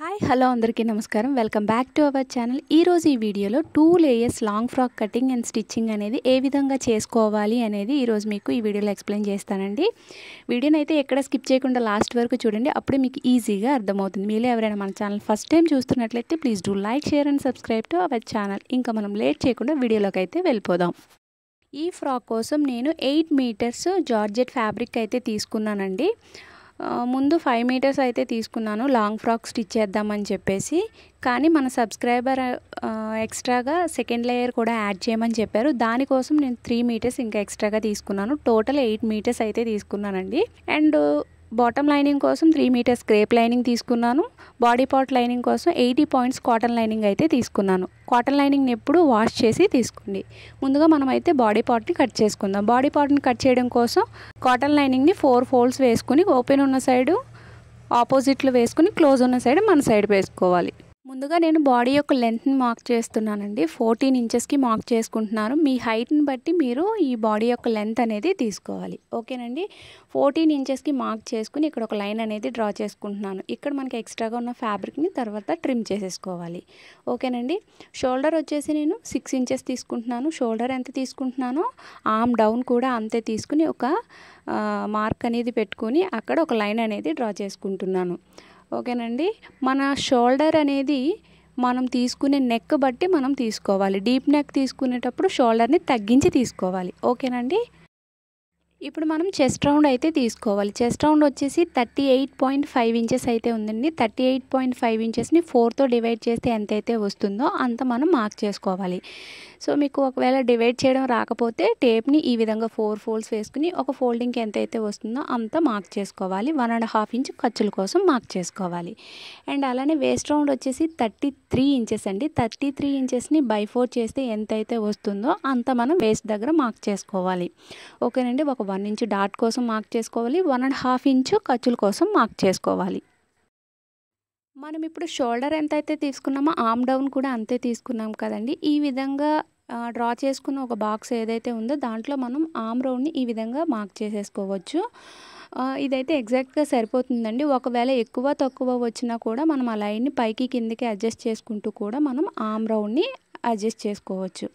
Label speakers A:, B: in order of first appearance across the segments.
A: hi hello అందరికీ నమస్కారం welcome back to our channel ఈరోజు ఈ వీడియోలో two layers long frock cutting and stitching అనేది ఏ విధంగా చేసుకోవాలి అనేది ఈరోజు మీకు ఈ వీడియోలో ఎక్స్ప్లెయిన్ చేస్తానండి వీడియోని అయితే ఎక్కడ స్కిప్ చేయకుండా లాస్ట్ వరకు చూడండి అప్పుడే మీకు ఈజీగా అర్థమవుతుంది మీరు ఎవరైనా మన ఛానల్ ఫస్ట్ టైం చూస్తున్నట్లయితే please do like share and subscribe to our channel ఇంకా మనం లేట్ చేయకుండా వీడియోలోకి అయితే వెళ్ళిపోదాం ఈ ఫ్రాక్ కోసం నేను ఎయిట్ మీటర్స్ జార్జెట్ ఫ్యాబ్రిక్ అయితే తీసుకున్నానండి ముందు ఫైవ్ మీటర్స్ అయితే తీసుకున్నాను లాంగ్ ఫ్రాక్ స్టిచ్ చేద్దామని చెప్పేసి కానీ మన సబ్స్క్రైబర్ ఎక్స్ట్రాగా సెకండ్ లేయర్ కూడా యాడ్ చేయమని చెప్పారు దానికోసం నేను త్రీ మీటర్స్ ఇంకా ఎక్స్ట్రాగా తీసుకున్నాను టోటల్ ఎయిట్ మీటర్స్ అయితే తీసుకున్నానండి అండ్ బాటమ్ లైనింగ్ కోసం త్రీ మీటర్స్ క్రేప్ లైనింగ్ తీసుకున్నాను బాడీ పార్ట్ లైనింగ్ కోసం ఎయిటీ పాయింట్స్ కాటన్ లైనింగ్ అయితే తీసుకున్నాను కాటన్ లైనింగ్ని ఎప్పుడు వాష్ చేసి తీసుకోండి ముందుగా మనం అయితే బాడీ పార్ట్ని కట్ చేసుకుందాం బాడీ పార్ట్ని కట్ చేయడం కోసం కాటన్ లైనింగ్ని ఫోర్ ఫోల్డ్స్ వేసుకుని ఓపెన్ ఉన్న సైడు ఆపోజిట్లో వేసుకుని క్లోజ్ ఉన్న సైడ్ మన సైడ్ వేసుకోవాలి ముందుగా నేను బాడీ యొక్క లెంత్ని మార్క్ చేస్తున్నానండి ఫోర్టీన్ ఇంచెస్కి మార్క్ చేసుకుంటున్నాను మీ హైట్ని బట్టి మీరు ఈ బాడీ యొక్క లెంత్ అనేది తీసుకోవాలి ఓకేనండి ఫోర్టీన్ ఇంచెస్కి మార్క్ చేసుకుని ఇక్కడ ఒక లైన్ అనేది డ్రా చేసుకుంటున్నాను ఇక్కడ మనకి ఎక్స్ట్రాగా ఉన్న ఫ్యాబ్రిక్ని తర్వాత ట్రిమ్ చేసేసుకోవాలి ఓకేనండి షోల్డర్ వచ్చేసి నేను సిక్స్ ఇంచెస్ తీసుకుంటున్నాను షోల్డర్ ఎంత తీసుకుంటున్నానో ఆమ్ డౌన్ కూడా అంతే తీసుకుని ఒక మార్క్ అనేది పెట్టుకుని అక్కడ ఒక లైన్ అనేది డ్రా చేసుకుంటున్నాను ఓకేనండి మన షోల్డర్ అనేది మనం తీసుకునే నెక్ బట్టి మనం తీసుకోవాలి డీప్ నెక్ తీసుకునేటప్పుడు షోల్డర్ని తగ్గించి తీసుకోవాలి ఓకేనండి ఇప్పుడు మనం చెస్ట్ రౌండ్ అయితే తీసుకోవాలి చెస్ట్ రౌండ్ వచ్చేసి thirty eight point five inches అయితే ఉందండి థర్టీ ఎయిట్ పాయింట్ ఫైవ్ ఇంచెస్ని ఫోర్తో డివైడ్ చేస్తే ఎంత అయితే వస్తుందో అంత మనం మార్క్ చేసుకోవాలి సో మీకు ఒకవేళ డివైడ్ చేయడం రాకపోతే టేప్ని ఈ విధంగా ఫోర్ ఫోల్డ్స్ వేసుకుని ఒక ఫోల్డింగ్కి ఎంత అయితే వస్తుందో అంత మార్క్ చేసుకోవాలి వన్ అండ్ హాఫ్ ఇంచ్ ఖర్చుల కోసం మార్క్ చేసుకోవాలి అండ్ అలానే వేస్ట్ రౌండ్ వచ్చేసి థర్టీ త్రీ ఇంచెస్ అండి థర్టీ త్రీ ఇంచెస్ని బై ఫోర్ చేస్తే ఎంత అయితే వస్తుందో అంత మనం వేస్ట్ దగ్గర మార్క్ చేసుకోవాలి ఓకేనండి ఒక వన్ ఇంచ్ డాట్ కోసం మార్క్ చేసుకోవాలి వన్ అండ్ హాఫ్ ఇంచ్ ఖర్చుల కోసం మార్క్ చేసుకోవాలి మనం ఇప్పుడు షోల్డర్ ఎంత అయితే తీసుకున్నామో ఆమ్ డౌన్ కూడా అంతే తీసుకున్నాం కదండి ఈ విధంగా డ్రా చేసుకున్న ఒక బాక్స్ ఏదైతే ఉందో దాంట్లో మనం ఆమ్ రౌండ్ని ఈ విధంగా మార్క్ చేసేసుకోవచ్చు ఇదైతే ఎగ్జాక్ట్గా సరిపోతుందండి ఒకవేళ ఎక్కువ తక్కువ వచ్చినా కూడా మనం ఆ లైన్ని పైకి కిందికి అడ్జస్ట్ చేసుకుంటూ కూడా మనం ఆమ్ రౌండ్ని అడ్జస్ట్ చేసుకోవచ్చు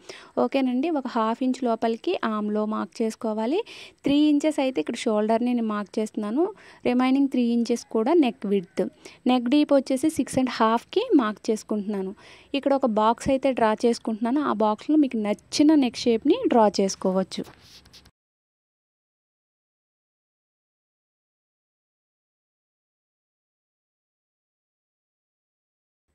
A: ఓకేనండి ఒక హాఫ్ ఇంచ్ లోపలికి ఆమ్లో మార్క్ చేసుకోవాలి త్రీ ఇంచెస్ అయితే ఇక్కడ షోల్డర్ని నేను మార్క్ చేస్తున్నాను రిమైనింగ్ త్రీ ఇంచెస్ కూడా నెక్ విడ్త్ నెక్ డీప్ వచ్చేసి సిక్స్ అండ్ హాఫ్కి మార్క్ చేసుకుంటున్నాను ఇక్కడ ఒక బాక్స్ అయితే డ్రా చేసుకుంటున్నాను ఆ బాక్స్లో
B: మీకు నచ్చిన నెక్ షేప్ని డ్రా చేసుకోవచ్చు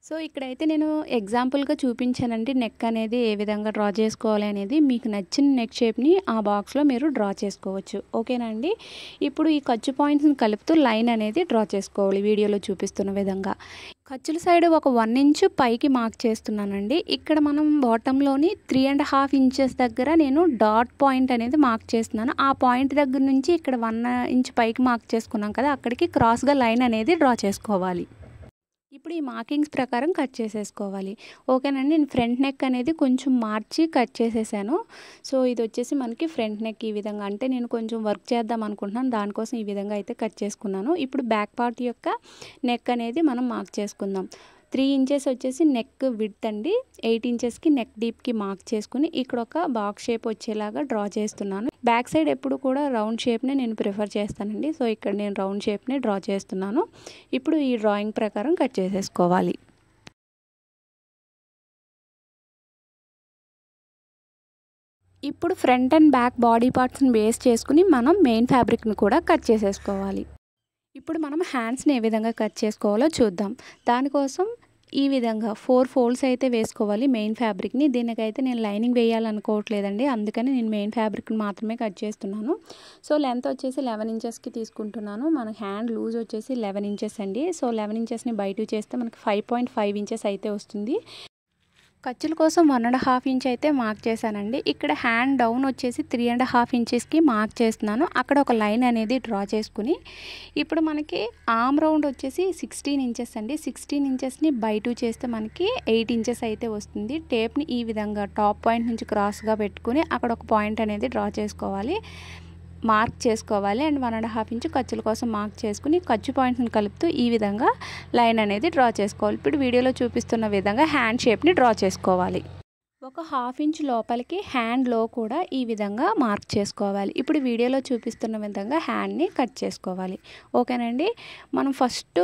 B: సో ఇక్కడైతే నేను ఎగ్జాంపుల్గా చూపించానండి నెక్ అనేది ఏ విధంగా
A: డ్రా చేసుకోవాలి అనేది మీకు నచ్చిన నెక్ షేప్ని ఆ బాక్స్లో మీరు డ్రా చేసుకోవచ్చు ఓకేనా అండి ఇప్పుడు ఈ ఖర్చు పాయింట్స్ని కలుపుతూ లైన్ అనేది డ్రా చేసుకోవాలి వీడియోలో చూపిస్తున్న విధంగా ఖర్చుల సైడ్ ఒక వన్ ఇంచ్ పైకి మార్క్ చేస్తున్నానండి ఇక్కడ మనం బాటంలోని త్రీ అండ్ హాఫ్ ఇంచెస్ దగ్గర నేను డాట్ పాయింట్ అనేది మార్క్ చేస్తున్నాను ఆ పాయింట్ దగ్గర నుంచి ఇక్కడ వన్ ఇంచ్ పైకి మార్క్ చేసుకున్నాం కదా అక్కడికి క్రాస్గా లైన్ అనేది డ్రా చేసుకోవాలి ఇప్పుడు ఈ మార్కింగ్స్ ప్రకారం కట్ చేసేసుకోవాలి ఓకేనండి నేను ఫ్రంట్ నెక్ అనేది కొంచెం మార్చి కట్ చేసేసాను సో ఇది వచ్చేసి మనకి ఫ్రంట్ నెక్ ఈ విధంగా అంటే నేను కొంచెం వర్క్ చేద్దాం అనుకుంటున్నాను దానికోసం ఈ విధంగా అయితే కట్ చేసుకున్నాను ఇప్పుడు బ్యాక్ పార్ట్ యొక్క నెక్ అనేది మనం మార్క్ చేసుకుందాం త్రీ ఇంచెస్ వచ్చేసి నెక్ విడ్త్ అండి ఎయిట్ ఇంచెస్కి నెక్ డీప్కి మార్క్ చేసుకుని ఇక్కడ ఒక బాక్స్ షేప్ వచ్చేలాగా డ్రా చేస్తున్నాను బ్యాక్ సైడ్ ఎప్పుడు కూడా రౌండ్ షేప్నే నేను ప్రిఫర్ చేస్తానండి సో ఇక్కడ నేను రౌండ్ షేప్నే డ్రా చేస్తున్నాను ఇప్పుడు ఈ డ్రాయింగ్ ప్రకారం కట్
B: చేసేసుకోవాలి ఇప్పుడు ఫ్రంట్ అండ్ బ్యాక్ బాడీ పార్ట్స్ని బేస్ చేసుకుని మనం మెయిన్
A: ఫ్యాబ్రిక్ని కూడా కట్ చేసేసుకోవాలి ఇప్పుడు మనం హ్యాండ్స్ని ఏ విధంగా కట్ చేసుకోవాలో చూద్దాం దానికోసం ఈ విధంగా ఫోర్ ఫోల్డ్స్ అయితే వేసుకోవాలి మెయిన్ ఫ్యాబ్రిక్ని దీనికైతే నేను లైనింగ్ వేయాలనుకోవట్లేదండి అందుకని నేను మెయిన్ ఫ్యాబ్రిక్ని మాత్రమే కట్ చేస్తున్నాను సో లెంత్ వచ్చేసి లెవెన్ ఇంచెస్కి తీసుకుంటున్నాను మన హ్యాండ్ లూజ్ వచ్చేసి లెవెన్ ఇంచెస్ అండి సో లెవెన్ ఇంచెస్ని బయట చేస్తే మనకి ఫైవ్ పాయింట్ ఫైవ్ ఇంచెస్ అయితే వస్తుంది ఖర్చుల కోసం వన్ అండ్ హాఫ్ ఇంచ్ అయితే మార్క్ చేశానండి ఇక్కడ హ్యాండ్ డౌన్ వచ్చేసి త్రీ అండ్ హాఫ్ ఇంచెస్కి మార్క్ చేస్తున్నాను అక్కడ ఒక లైన్ అనేది డ్రా చేసుకుని ఇప్పుడు మనకి ఆమ్ రౌండ్ వచ్చేసి సిక్స్టీన్ ఇంచెస్ అండి సిక్స్టీన్ ఇంచెస్ని బై టూ చేస్తే మనకి ఎయిట్ ఇంచెస్ అయితే వస్తుంది టేప్ని ఈ విధంగా టాప్ పాయింట్ నుంచి క్రాస్గా పెట్టుకుని అక్కడ ఒక పాయింట్ అనేది డ్రా చేసుకోవాలి మార్క్ చేసుకోవాలి and one and half inch ఖర్చుల కోసం మార్క్ చేసుకుని ఖర్చు పాయింట్స్ని కలుపుతూ ఈ విధంగా లైన్ అనేది డ్రా చేసుకోవాలి ఇప్పుడు వీడియోలో చూపిస్తున్న విధంగా హ్యాండ్ షేప్ని డ్రా చేసుకోవాలి ఒక హాఫ్ ఇంచ్ లోపలికి హ్యాండ్లో కూడా ఈ విధంగా మార్క్ చేసుకోవాలి ఇప్పుడు వీడియోలో చూపిస్తున్న విధంగా హ్యాండ్ని కట్ చేసుకోవాలి ఓకేనండి మనం ఫస్ట్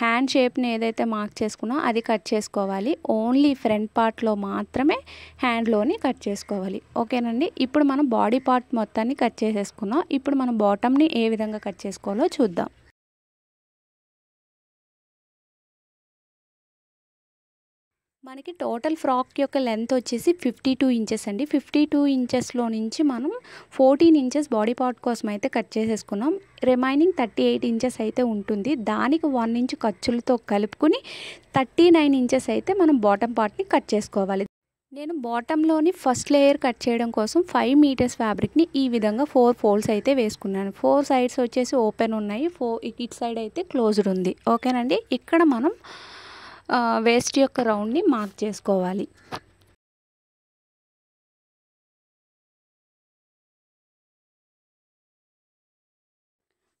A: హ్యాండ్ షేప్ని ఏదైతే మార్క్ చేసుకున్నా అది కట్ చేసుకోవాలి ఓన్లీ ఫ్రంట్ పార్ట్లో మాత్రమే హ్యాండ్లోని కట్ చేసుకోవాలి ఓకేనండి ఇప్పుడు మనం బాడీ పార్ట్ మొత్తాన్ని కట్ చేసేసుకున్నాం ఇప్పుడు మనం బాటమ్ని
B: ఏ విధంగా కట్ చేసుకోవాలో చూద్దాం మనకి టోటల్ ఫ్రాక్ యొక్క లెంత్ వచ్చేసి ఫిఫ్టీ టూ
A: ఇంచెస్ అండి ఫిఫ్టీ టూ ఇంచెస్లో నుంచి మనం ఫోర్టీన్ ఇంచెస్ బాడీ పార్ట్ కోసం అయితే కట్ చేసేసుకున్నాం రిమైనింగ్ థర్టీ ఎయిట్ ఇంచెస్ అయితే ఉంటుంది దానికి వన్ ఇంచ్ ఖర్చులతో కలుపుకుని థర్టీ నైన్ ఇంచెస్ అయితే మనం బాటమ్ పార్ట్ని కట్ చేసుకోవాలి నేను బాటంలోని ఫస్ట్ లేయర్ కట్ చేయడం కోసం ఫైవ్ మీటర్స్ ఫ్యాబ్రిక్ని ఈ విధంగా ఫోర్ ఫోల్డ్స్ అయితే వేసుకున్నాను ఫోర్ సైడ్స్ వచ్చేసి ఓపెన్ ఉన్నాయి ఫోర్ ఇట్ సైడ్ అయితే క్లోజ్డ్ ఉంది ఓకేనండి ఇక్కడ మనం
B: వేస్ట్ యొక్క రౌండ్ని మార్క్ చేసుకోవాలి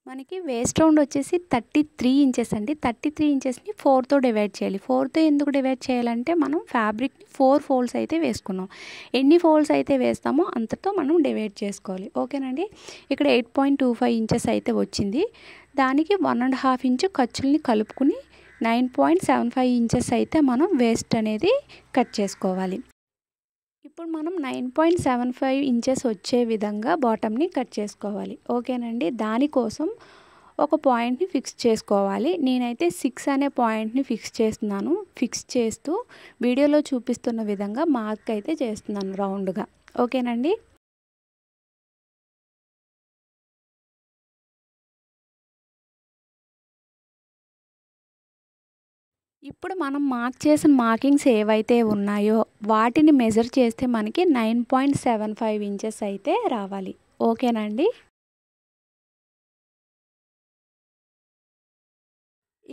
B: మనకి వేస్ట్ రౌండ్ వచ్చేసి థర్టీ త్రీ ఇంచెస్ అండి థర్టీ త్రీ ఇంచెస్ని ఫోర్తో
A: డివైడ్ చేయాలి ఫోర్తో ఎందుకు డివైడ్ చేయాలంటే మనం ఫ్యాబ్రిక్ని ఫోర్ ఫోల్డ్స్ అయితే వేసుకున్నాం ఎన్ని ఫోల్డ్స్ అయితే వేస్తామో అంతతో మనం డివైడ్ చేసుకోవాలి ఓకేనండి ఇక్కడ eight point two five inches అయితే వచ్చింది దానికి వన్ అండ్ హాఫ్ ఇంచు ఖర్చుల్ని కలుపుకుని nine point seven five inches అయితే మనం వేస్ట్ అనేది కట్ చేసుకోవాలి ఇప్పుడు మనం nine point seven five inches వచ్చే విధంగా బాటమ్ని కట్ చేసుకోవాలి ఓకేనండి దానికోసం ఒక పాయింట్ని ఫిక్స్ చేసుకోవాలి నేనైతే సిక్స్ అనే పాయింట్ని ఫిక్స్ చేస్తున్నాను ఫిక్స్ చేస్తూ వీడియోలో చూపిస్తున్న విధంగా మార్క్ అయితే చేస్తున్నాను
B: రౌండ్గా ఓకేనండి ఇప్పుడు మనం మార్క్ చేసిన మార్కింగ్స్ ఏవైతే ఉన్నాయో వాటిని మెజర్ చేస్తే మనకి nine point seven five inches అయితే రావాలి ఓకేనండి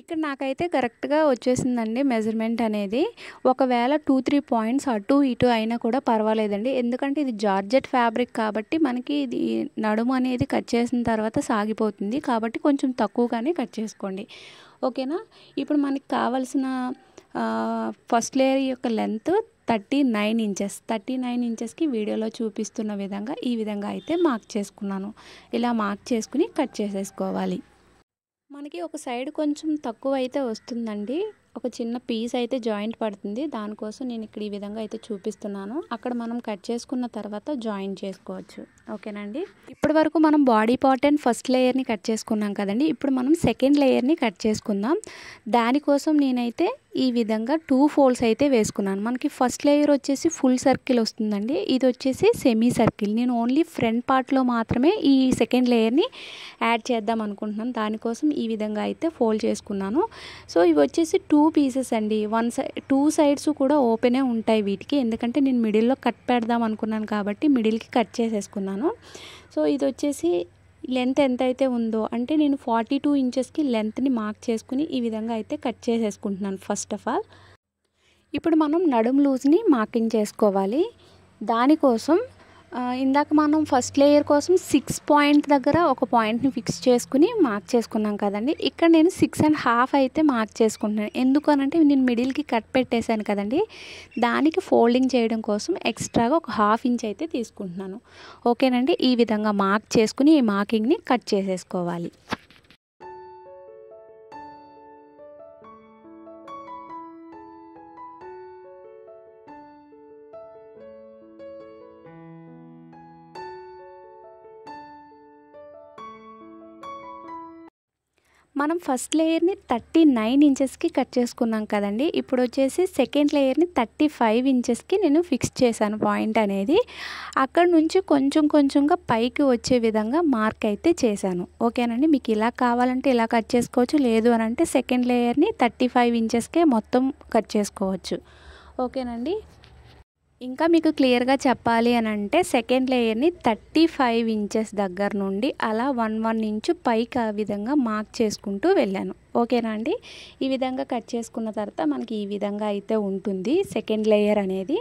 B: ఇక్కడ నాకైతే కరెక్ట్గా
A: వచ్చేసిందండి మెజర్మెంట్ అనేది ఒకవేళ టూ త్రీ పాయింట్స్ అటు ఇటు అయినా కూడా పర్వాలేదండి ఎందుకంటే ఇది జార్జెట్ ఫ్యాబ్రిక్ కాబట్టి మనకి ఇది నడుము అనేది కట్ చేసిన తర్వాత సాగిపోతుంది కాబట్టి కొంచెం తక్కువగానే కట్ చేసుకోండి ఓకేనా ఇప్పుడు మనకి కావాల్సిన ఫస్ట్ లేయర్ యొక్క length thirty nine inches thirty nine ఇంచెస్కి వీడియోలో చూపిస్తున్న విధంగా ఈ విధంగా అయితే మార్క్ చేసుకున్నాను ఇలా మార్క్ చేసుకుని కట్ చేసేసుకోవాలి మనకి ఒక సైడ్ కొంచెం తక్కువ అయితే వస్తుందండి ఒక చిన్న పీస్ అయితే జాయింట్ పడుతుంది దానికోసం నేను ఇక్కడ ఈ విధంగా అయితే చూపిస్తున్నాను అక్కడ మనం కట్ చేసుకున్న తర్వాత జాయిన్ చేసుకోవచ్చు ఓకేనండి ఇప్పటి వరకు మనం బాడీ పార్ట్ అండ్ ఫస్ట్ లేయర్ని కట్ చేసుకున్నాం కదండి ఇప్పుడు మనం సెకండ్ లేయర్ని కట్ చేసుకుందాం దానికోసం నేనైతే ఈ విధంగా టూ ఫోల్డ్స్ అయితే వేసుకున్నాను మనకి ఫస్ట్ లేయర్ వచ్చేసి ఫుల్ సర్కిల్ వస్తుందండి ఇది వచ్చేసి సెమీ సర్కిల్ నేను ఓన్లీ ఫ్రంట్ పార్ట్లో మాత్రమే ఈ సెకండ్ లేయర్ని యాడ్ చేద్దాం అనుకుంటున్నాను దానికోసం ఈ విధంగా అయితే ఫోల్డ్ చేసుకున్నాను సో ఇవి వచ్చేసి టూ టూ పీసెస్ అండి వన్ సైడ్ టూ సైడ్స్ కూడా ఓపెనే ఉంటాయి వీటికి ఎందుకంటే నేను మిడిల్లో కట్ పెడదాం అనుకున్నాను కాబట్టి మిడిల్కి కట్ చేసేసుకున్నాను సో ఇది వచ్చేసి లెంత్ ఎంత అయితే ఉందో అంటే నేను ఫార్టీ టూ ఇంచెస్కి లెంత్ని మార్క్ చేసుకుని ఈ విధంగా అయితే కట్ చేసేసుకుంటున్నాను ఫస్ట్ ఆఫ్ ఆల్ ఇప్పుడు మనం నడుం లూజ్ని మార్కింగ్ చేసుకోవాలి దానికోసం ఇందాక మనం ఫస్ట్ లేయర్ కోసం సిక్స్ పాయింట్ దగ్గర ఒక పాయింట్ని ఫిక్స్ చేసుకుని మార్క్ చేసుకున్నాం కదండి ఇక్కడ నేను సిక్స్ అండ్ హాఫ్ అయితే మార్క్ చేసుకుంటున్నాను ఎందుకనంటే నేను మిడిల్కి కట్ పెట్టేశాను కదండి దానికి ఫోల్డింగ్ చేయడం కోసం ఎక్స్ట్రాగా ఒక హాఫ్ ఇంచ్ అయితే తీసుకుంటున్నాను ఓకేనండి ఈ విధంగా మార్క్ చేసుకుని ఈ మార్కింగ్ని కట్ చేసేసుకోవాలి మనం ఫస్ట్ లేయర్ని థర్టీ నైన్ ఇంచెస్కి కట్ చేసుకున్నాం కదండి ఇప్పుడు వచ్చేసి సెకండ్ లేయర్ని థర్టీ ఫైవ్ ఇంచెస్కి నేను ఫిక్స్ చేశాను పాయింట్ అనేది అక్కడ నుంచి కొంచెం కొంచెంగా పైకి వచ్చే విధంగా మార్క్ అయితే చేశాను ఓకేనండి మీకు ఇలా కావాలంటే ఇలా కట్ చేసుకోవచ్చు లేదు అని అంటే సెకండ్ లేయర్ని థర్టీ ఫైవ్ ఇంచెస్కే మొత్తం కట్ చేసుకోవచ్చు ఓకేనండి ఇంకా మీకు క్లియర్గా చెప్పాలి అని అంటే సెకండ్ లేయర్ని థర్టీ ఫైవ్ ఇంచెస్ దగ్గర నుండి అలా వన్ వన్ ఇంచు పైకి ఆ విధంగా మార్క్ చేసుకుంటూ వెళ్ళాను ఓకేనా అండి ఈ విధంగా కట్ చేసుకున్న తర్వాత మనకి ఈ విధంగా అయితే ఉంటుంది సెకండ్ లేయర్ అనేది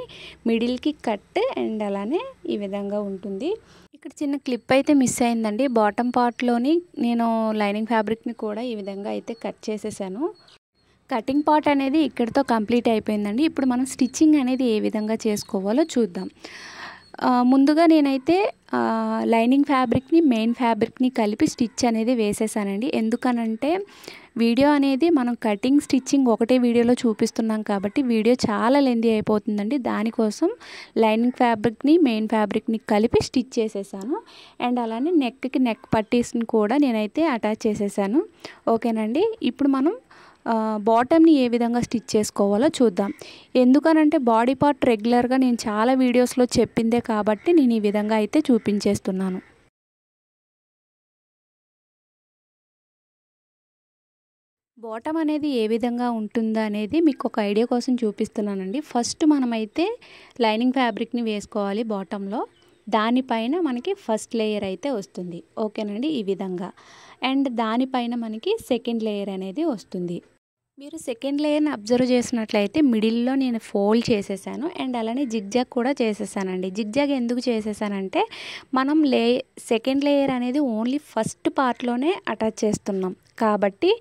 A: మిడిల్కి కట్ అండ్ అలానే ఈ విధంగా ఉంటుంది ఇక్కడ చిన్న క్లిప్ అయితే మిస్ అయిందండి బాటమ్ పార్ట్లోని నేను లైనింగ్ ఫ్యాబ్రిక్ని కూడా ఈ విధంగా అయితే కట్ చేసేసాను కటింగ్ పార్ట్ అనేది ఇక్కడితో కంప్లీట్ అయిపోయిందండి ఇప్పుడు మనం స్టిచ్చింగ్ అనేది ఏ విధంగా చేసుకోవాలో చూద్దాం ముందుగా నేనైతే లైనింగ్ ఫ్యాబ్రిక్ని మెయిన్ ఫ్యాబ్రిక్ని కలిపి స్టిచ్ అనేది వేసేసానండి ఎందుకనంటే వీడియో అనేది మనం కటింగ్ స్టిచ్చింగ్ ఒకటే వీడియోలో చూపిస్తున్నాం కాబట్టి వీడియో చాలా లెందీ అయిపోతుందండి దానికోసం లైనింగ్ ఫ్యాబ్రిక్ని మెయిన్ ఫ్యాబ్రిక్ని కలిపి స్టిచ్ చేసేసాను అండ్ అలానే నెక్కి నెక్ పట్టీస్ని కూడా నేనైతే అటాచ్ చేసేసాను ఓకేనండి ఇప్పుడు మనం బాటమ్ని ఏ విధంగా స్టిచ్ చేసుకోవాలో చూద్దాం ఎందుకనంటే బాడీ పార్ట్ రెగ్యులర్గా నేను చాలా వీడియోస్లో
B: చెప్పిందే కాబట్టి నేను ఈ విధంగా అయితే చూపించేస్తున్నాను బాటమ్ అనేది ఏ విధంగా ఉంటుందా
A: అనేది మీకు ఒక ఐడియా కోసం చూపిస్తున్నానండి ఫస్ట్ మనమైతే లైనింగ్ ఫ్యాబ్రిక్ని వేసుకోవాలి బాటంలో దానిపైన మనకి ఫస్ట్ లేయర్ అయితే వస్తుంది ఓకేనండి ఈ విధంగా అండ్ దానిపైన మనకి సెకండ్ లేయర్ అనేది వస్తుంది మీరు సెకండ్ లేయర్ని అబ్జర్వ్ చేసినట్లయితే మిడిల్లో నేను ఫోల్డ్ చేసేసాను అండ్ అలానే జిగ్జాగ్ కూడా చేసేసానండి జిగ్జాగ్ ఎందుకు చేసేసానంటే మనం లే సెకండ్ లేయర్ అనేది ఓన్లీ ఫస్ట్ పార్ట్లోనే అటాచ్ చేస్తున్నాం కాబట్టి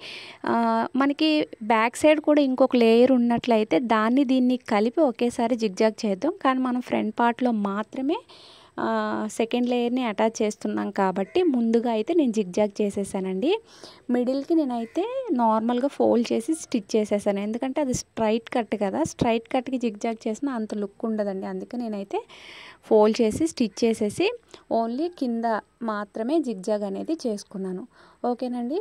A: మనకి బ్యాక్ సైడ్ కూడా ఇంకొక లేయర్ ఉన్నట్లయితే దాన్ని దీన్ని కలిపి ఒకేసారి జిగ్జాగ్ చేద్దాం కానీ మనం ఫ్రంట్ పార్ట్లో మాత్రమే సెకండ్ లేయర్ని అటాచ్ చేస్తున్నాం కాబట్టి ముందుగా అయితే నేను జిగ్జాగ్ చేసేసానండి మిడిల్కి నేనైతే నార్మల్గా ఫోల్డ్ చేసి స్టిచ్ చేసేసాను ఎందుకంటే అది స్ట్రైట్ కట్ కదా స్ట్రైట్ కట్కి జిగ్జాగ్ చేసిన అంత లుక్ ఉండదండి అందుకే నేనైతే ఫోల్డ్ చేసి స్టిచ్ చేసేసి ఓన్లీ కింద మాత్రమే జిగ్జాగ్ అనేది చేసుకున్నాను ఓకేనండి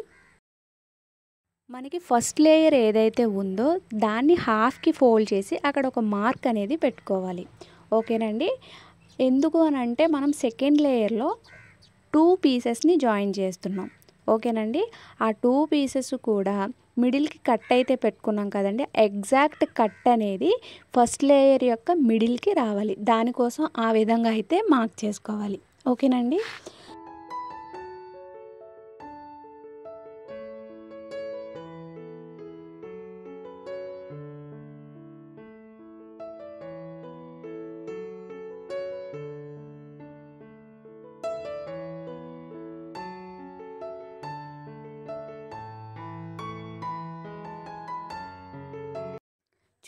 A: మనకి ఫస్ట్ లేయర్ ఏదైతే ఉందో దాన్ని హాఫ్కి ఫోల్డ్ చేసి అక్కడ ఒక మార్క్ అనేది పెట్టుకోవాలి ఓకేనండి ఎందుకు అని అంటే మనం సెకండ్ లేయర్లో టూ పీసెస్ని జాయిన్ చేస్తున్నాం ఓకేనండి ఆ టూ పీసెస్ కూడా మిడిల్కి కట్ అయితే పెట్టుకున్నాం కదండి ఎగ్జాక్ట్ కట్ అనేది ఫస్ట్ లేయర్ యొక్క మిడిల్కి రావాలి దానికోసం ఆ విధంగా అయితే మార్క్ చేసుకోవాలి ఓకేనండి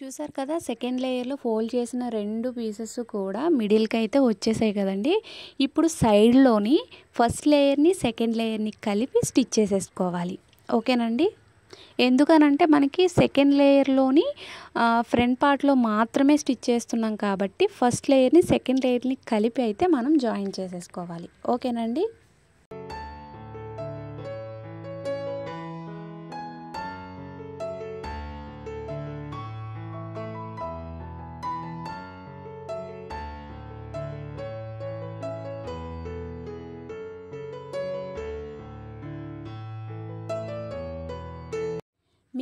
A: చూసారు కదా సెకండ్ లేయర్లో ఫోల్డ్ చేసిన రెండు పీసెస్ కూడా మిడిల్కి అయితే వచ్చేసాయి కదండి ఇప్పుడు సైడ్లోని ఫస్ట్ లేయర్ని సెకండ్ లేయర్ని కలిపి స్టిచ్ చేసేసుకోవాలి ఓకేనండి ఎందుకనంటే మనకి సెకండ్ లేయర్లోని ఫ్రంట్ పార్ట్లో మాత్రమే స్టిచ్ చేస్తున్నాం కాబట్టి ఫస్ట్ లేయర్ని సెకండ్ లేయర్ని కలిపి అయితే మనం జాయిన్ చేసేసుకోవాలి ఓకేనండి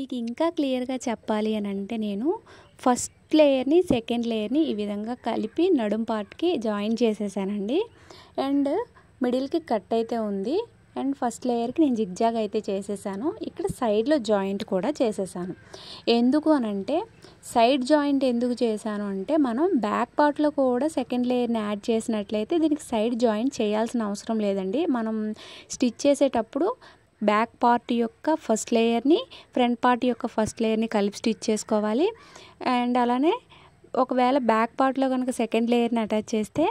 A: మీకు ఇంకా క్లియర్గా చెప్పాలి అని అంటే నేను ఫస్ట్ లేయర్ని సెకండ్ లేయర్ని ఈ విధంగా కలిపి నడుం పార్ట్కి జాయిన్ చేసేసానండి అండ్ మిడిల్కి కట్ అయితే ఉంది అండ్ ఫస్ట్ లేయర్కి నేను జిగ్జాగ్ అయితే చేసేసాను ఇక్కడ సైడ్లో జాయింట్ కూడా చేసేసాను ఎందుకు అనంటే సైడ్ జాయింట్ ఎందుకు చేశాను అంటే మనం బ్యాక్ పార్ట్లో కూడా సెకండ్ లేయర్ని యాడ్ చేసినట్లయితే దీనికి సైడ్ జాయింట్ చేయాల్సిన అవసరం లేదండి మనం స్టిచ్ చేసేటప్పుడు బ్యాక్ పార్ట్ యొక్క ఫస్ట్ లేయర్ని ఫ్రంట్ పార్ట్ యొక్క ఫస్ట్ లేయర్ని కలిపి స్టిచ్ చేసుకోవాలి అండ్ అలానే ఒకవేళ బ్యాక్ పార్ట్లో కనుక సెకండ్ లేయర్ని అటాచ్ చేస్తే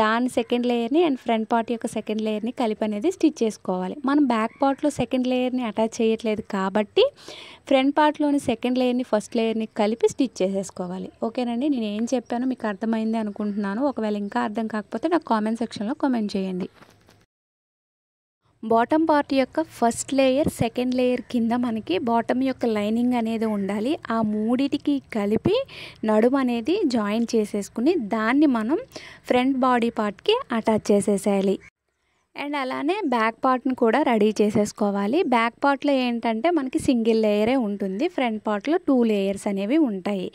A: దాని సెకండ్ లేయర్ని అండ్ ఫ్రంట్ పార్ట్ యొక్క సెకండ్ లేయర్ని కలిపి అనేది స్టిచ్ చేసుకోవాలి మనం బ్యాక్ పార్ట్లో సెకండ్ లేయర్ని అటాచ్ చేయట్లేదు కాబట్టి ఫ్రంట్ పార్ట్లోని సెకండ్ లేయర్ని ఫస్ట్ లేయర్ని కలిపి స్టిచ్ చేసేసుకోవాలి ఓకేనండి నేను ఏం చెప్పానో మీకు అర్థమైంది అనుకుంటున్నాను ఒకవేళ ఇంకా అర్థం కాకపోతే నాకు కామెంట్ సెక్షన్లో కామెంట్ చేయండి బాటమ్ పార్ట్ యొక్క ఫస్ట్ లేయర్ సెకండ్ లేయర్ కింద మనకి బాటమ్ యొక్క లైనింగ్ అనేది ఉండాలి ఆ మూడిటికి కలిపి నడుము అనేది జాయిన్ చేసేసుకుని దాన్ని మనం ఫ్రంట్ బాడీ పార్ట్కి అటాచ్ చేసేసేయాలి అండ్ అలానే బ్యాక్ పార్ట్ని కూడా రెడీ చేసేసుకోవాలి బ్యాక్ పార్ట్లో ఏంటంటే మనకి సింగిల్ లేయరే ఉంటుంది ఫ్రంట్ పార్ట్లో టూ లేయర్స్ అనేవి ఉంటాయి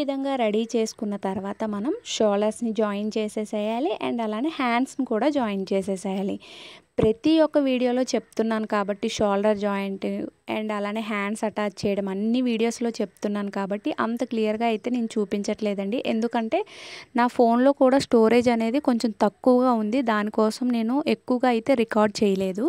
A: విధంగా రెడీ చేసుకున్న తర్వాత మనం షోలర్స్ని జాయిన్ చేసేసేయాలి అండ్ అలానే హ్యాండ్స్ని కూడా జాయిన్ చేసేసేయాలి ప్రతి ఒక్క వీడియోలో చెప్తున్నాను కాబట్టి షోల్డర్ జాయింట్ అండ్ అలానే హ్యాండ్స్ అటాచ్ చేయడం అన్ని వీడియోస్లో చెప్తున్నాను కాబట్టి అంత క్లియర్గా అయితే నేను చూపించట్లేదండి ఎందుకంటే నా ఫోన్లో కూడా స్టోరేజ్ అనేది కొంచెం తక్కువగా ఉంది దానికోసం నేను ఎక్కువగా అయితే రికార్డ్ చేయలేదు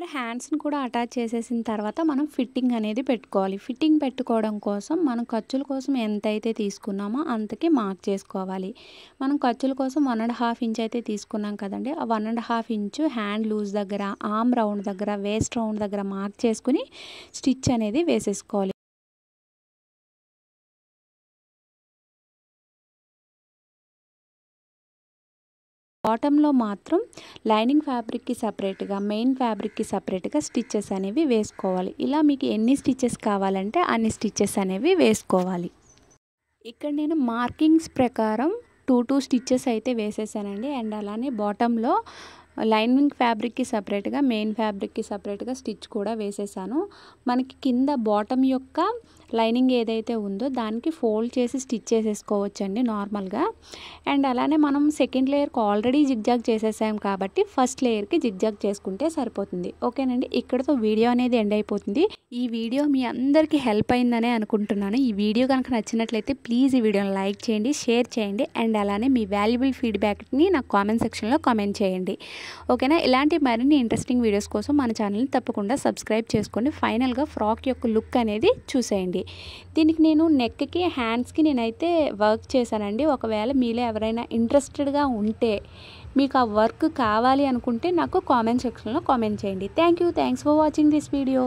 A: ఇక్కడ హ్యాండ్స్ని కూడా అటాచ్ చేసేసిన తర్వాత మనం ఫిట్టింగ్ అనేది పెట్టుకోవాలి ఫిట్టింగ్ పెట్టుకోవడం కోసం మనం ఖర్చుల కోసం ఎంత అయితే తీసుకున్నామో అంతకి మార్క్ చేసుకోవాలి మనం ఖర్చుల కోసం వన్ అండ్ హాఫ్ ఇంచ్ అయితే తీసుకున్నాం కదండి ఆ one and half inch hand loose దగ్గర ఆమ్ రౌండ్ దగ్గర
B: వేస్ట్ రౌండ్ దగ్గర మార్క్ చేసుకుని స్టిచ్ అనేది వేసేసుకోవాలి బాటంలో మాత్రం లైనింగ్ ఫ్యాబ్రిక్కి సపరేట్గా మెయిన్ ఫ్యాబ్రిక్కి సపరేట్గా
A: స్టిచ్చెస్ అనేవి వేసుకోవాలి ఇలా మీకు ఎన్ని స్టిచ్చెస్ కావాలంటే అన్ని స్టిచ్చెస్ అనేవి వేసుకోవాలి ఇక్కడ నేను మార్కింగ్స్ ప్రకారం టూ టూ స్టిచ్చెస్ అయితే వేసేసానండి అండ్ అలానే బాటంలో లైనింగ్ ఫ్యాబ్రిక్కి సపరేట్గా మెయిన్ ఫ్యాబ్రిక్కి సపరేట్గా స్టిచ్ కూడా వేసేసాను మనకి కింద బాటం యొక్క లైనింగ్ ఏదైతే ఉందో దానికి ఫోల్డ్ చేసి స్టిచ్ చేసేసుకోవచ్చండి నార్మల్గా అండ్ అలానే మనం సెకండ్ లేయర్కి ఆల్రెడీ జిగ్జాగ్ చేసేసాం కాబట్టి ఫస్ట్ లేయర్కి జిగ్జాగ్ చేసుకుంటే సరిపోతుంది ఓకేనండి ఇక్కడతో వీడియో అనేది ఎండ్ అయిపోతుంది ఈ వీడియో మీ అందరికీ హెల్ప్ అయిందనే అనుకుంటున్నాను ఈ వీడియో కనుక నచ్చినట్లయితే ప్లీజ్ ఈ వీడియోని లైక్ చేయండి షేర్ చేయండి అండ్ అలానే మీ వాల్యుబుల్ ఫీడ్బ్యాక్ని నాకు కామెంట్ సెక్షన్లో కామెంట్ చేయండి ఓకేనా ఇలాంటి మరిన్ని ఇంట్రెస్టింగ్ వీడియోస్ కోసం మన ఛానల్ని తప్పకుండా సబ్స్క్రైబ్ చేసుకోండి ఫైనల్గా ఫ్రాక్ యొక్క లుక్ అనేది చూసేయండి ఇది దీనికి నేను నెక్కి హ్యాండ్స్కి నేనైతే వర్క్ చేశానండి ఒకవేళ మీలో ఎవరైనా ఇంట్రెస్టెడ్గా ఉంటే మీకు ఆ వర్క్ కావాలి అనుకుంటే నాకు కామెంట్ సెక్షన్లో కామెంట్ చేయండి thank you thanks for watching this video